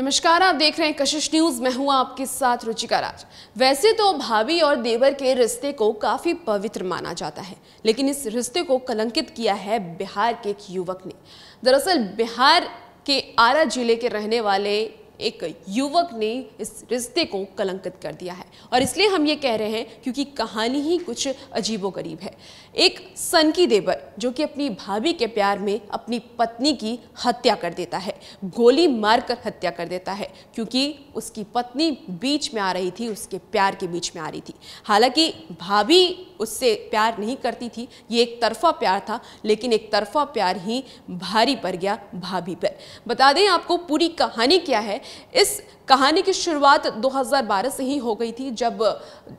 नमस्कार आप देख रहे हैं कशिश न्यूज मैं हूं आपके साथ रुचिका राज वैसे तो भाभी और देवर के रिश्ते को काफी पवित्र माना जाता है लेकिन इस रिश्ते को कलंकित किया है बिहार के एक युवक ने दरअसल बिहार के आरा जिले के रहने वाले एक युवक ने इस रिश्ते को कलंकित कर दिया है और इसलिए हम ये कह रहे हैं क्योंकि कहानी ही कुछ अजीबोगरीब है एक सन की देवर जो कि अपनी भाभी के प्यार में अपनी पत्नी की हत्या कर देता है गोली मारकर हत्या कर देता है क्योंकि उसकी पत्नी बीच में आ रही थी उसके प्यार के बीच में आ रही थी हालांकि भाभी उससे प्यार नहीं करती थी ये एक तरफा प्यार था लेकिन एक तरफा प्यार ही भारी पड़ गया भाभी पर बता दें आपको पूरी कहानी क्या है इस कहानी की शुरुआत 2012 से ही हो गई थी जब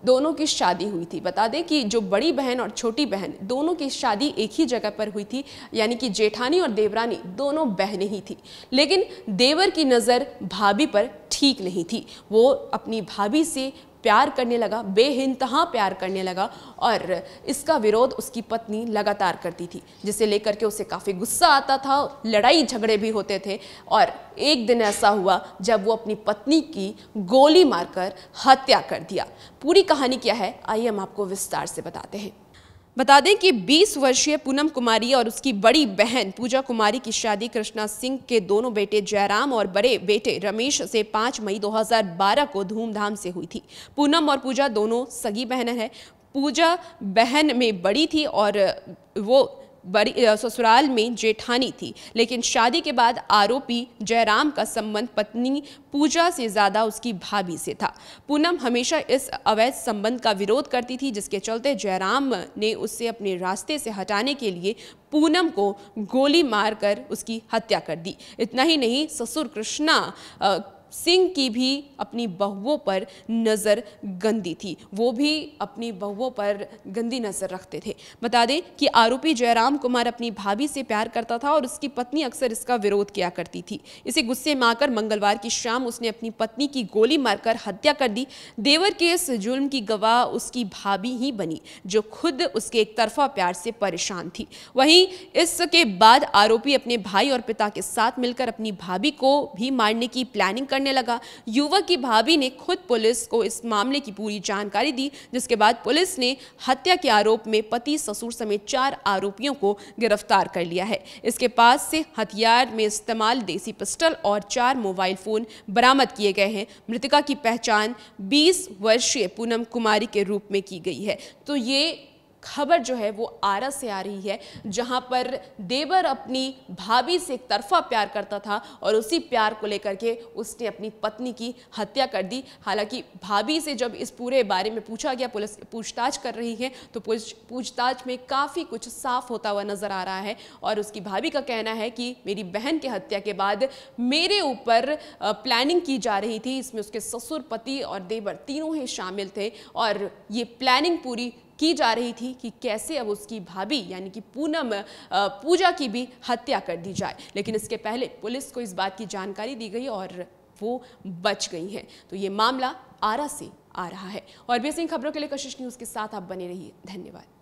दोनों की शादी हुई थी बता दें कि जो बड़ी बहन और छोटी बहन दोनों की शादी एक ही जगह पर हुई थी यानी कि जेठानी और देवरानी दोनों बहनें ही थी लेकिन देवर की नज़र भाभी पर ठीक नहीं थी वो अपनी भाभी से प्यार करने लगा बेहिंतहा प्यार करने लगा और इसका विरोध उसकी पत्नी लगातार करती थी जिसे लेकर के उसे काफ़ी गुस्सा आता था लड़ाई झगड़े भी होते थे और एक दिन ऐसा हुआ जब वो अपनी पत्नी की गोली मारकर हत्या कर दिया पूरी कहानी क्या है आइए हम आपको विस्तार से बताते हैं बता दें कि 20 वर्षीय पूनम कुमारी और उसकी बड़ी बहन पूजा कुमारी की शादी कृष्णा सिंह के दोनों बेटे जयराम और बड़े बेटे रमेश से 5 मई 2012 को धूमधाम से हुई थी पूनम और पूजा दोनों सगी बहन है पूजा बहन में बड़ी थी और वो बड़ी ससुराल में जेठानी थी लेकिन शादी के बाद आरोपी जयराम का संबंध पत्नी पूजा से ज़्यादा उसकी भाभी से था पूनम हमेशा इस अवैध संबंध का विरोध करती थी जिसके चलते जयराम ने उससे अपने रास्ते से हटाने के लिए पूनम को गोली मारकर उसकी हत्या कर दी इतना ही नहीं ससुर कृष्णा सिंह की भी अपनी बहुओं पर नज़र गंदी थी वो भी अपनी बहुओं पर गंदी नज़र रखते थे बता दें कि आरोपी जयराम कुमार अपनी भाभी से प्यार करता था और उसकी पत्नी अक्सर इसका विरोध किया करती थी इसे गुस्से में आकर मंगलवार की शाम उसने अपनी पत्नी की गोली मारकर हत्या कर दी देवर के इस जुल्म की गवाह उसकी भाभी ही बनी जो खुद उसके एक तरफा प्यार से परेशान थी वहीं इसके बाद आरोपी अपने भाई और पिता के साथ मिलकर अपनी भाभी को भी मारने की प्लानिंग कर करने लगा युवक की भाभी ने खुद पुलिस को इस मामले की पूरी जानकारी दी जिसके बाद पुलिस ने हत्या के आरोप में पति ससुर समेत चार आरोपियों को गिरफ्तार कर लिया है इसके पास से हथियार में इस्तेमाल देसी पिस्टल और चार मोबाइल फोन बरामद किए गए हैं मृतका की पहचान बीस वर्षीय पूनम कुमारी के रूप में की गई है तो ये खबर जो है वो आरा से आ रही है जहाँ पर देवर अपनी भाभी से एक तरफा प्यार करता था और उसी प्यार को लेकर के उसने अपनी पत्नी की हत्या कर दी हालांकि भाभी से जब इस पूरे बारे में पूछा गया पुलिस पूछताछ कर रही है तो पूछताछ में काफ़ी कुछ साफ होता हुआ नज़र आ रहा है और उसकी भाभी का कहना है कि मेरी बहन की हत्या के बाद मेरे ऊपर प्लानिंग की जा रही थी इसमें उसके ससुर पति और देवर तीनों ही शामिल थे और ये प्लानिंग पूरी की जा रही थी कि कैसे अब उसकी भाभी यानी कि पूनम पूजा की भी हत्या कर दी जाए लेकिन इसके पहले पुलिस को इस बात की जानकारी दी गई और वो बच गई हैं तो ये मामला आरा से आ रहा है और भी सिंह खबरों के लिए कशिश न्यूज़ के साथ आप बने रहिए धन्यवाद